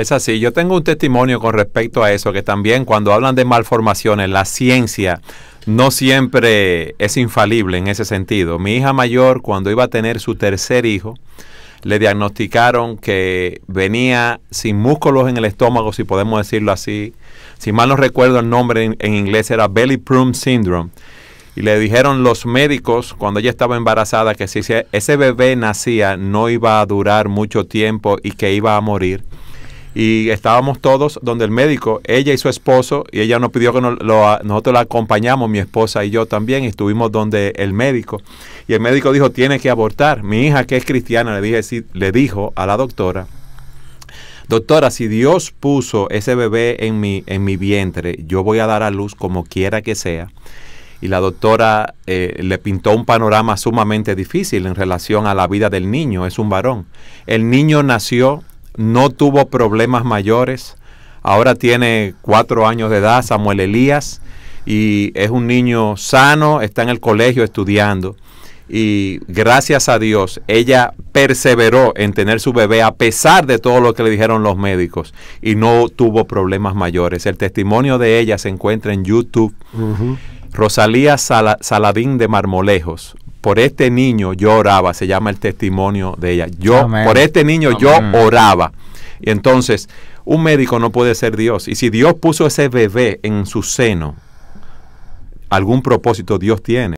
Es así, yo tengo un testimonio con respecto a eso, que también cuando hablan de malformaciones, la ciencia no siempre es infalible en ese sentido. Mi hija mayor, cuando iba a tener su tercer hijo, le diagnosticaron que venía sin músculos en el estómago, si podemos decirlo así. Si mal no recuerdo el nombre en, inglés era Belly prune Syndrome. Y le dijeron los médicos cuando ella estaba embarazada que si ese bebé nacía no iba a durar mucho tiempo y que iba a morir y estábamos todos donde el médico, ella y su esposo, y ella nos pidió que lo, nosotros la acompañamos, mi esposa y yo también, estuvimos donde el médico. Y el médico dijo, tiene que abortar. Mi hija, que es cristiana, le, dije, le dijo a la doctora, doctora, si Dios puso ese bebé en mi, en mi vientre, yo voy a dar a luz como quiera que sea y la doctora eh, le pintó un panorama sumamente difícil en relación a la vida del niño, es un varón. El niño nació no tuvo problemas mayores. Ahora tiene cuatro años de edad, Samuel Elías, y es un niño sano, está en el colegio estudiando. Y gracias a Dios, ella perseveró en tener su bebé a pesar de todo lo que le dijeron los médicos y no tuvo problemas mayores. El testimonio de ella se encuentra en YouTube. Rosalía Saladín de Marmolejos, por este niño yo oraba, se llama el testimonio de ella. Yo, por este niño yo oraba. Y entonces, un médico no puede ser Dios. Y si Dios puso ese bebé en su seno, algún propósito Dios tiene.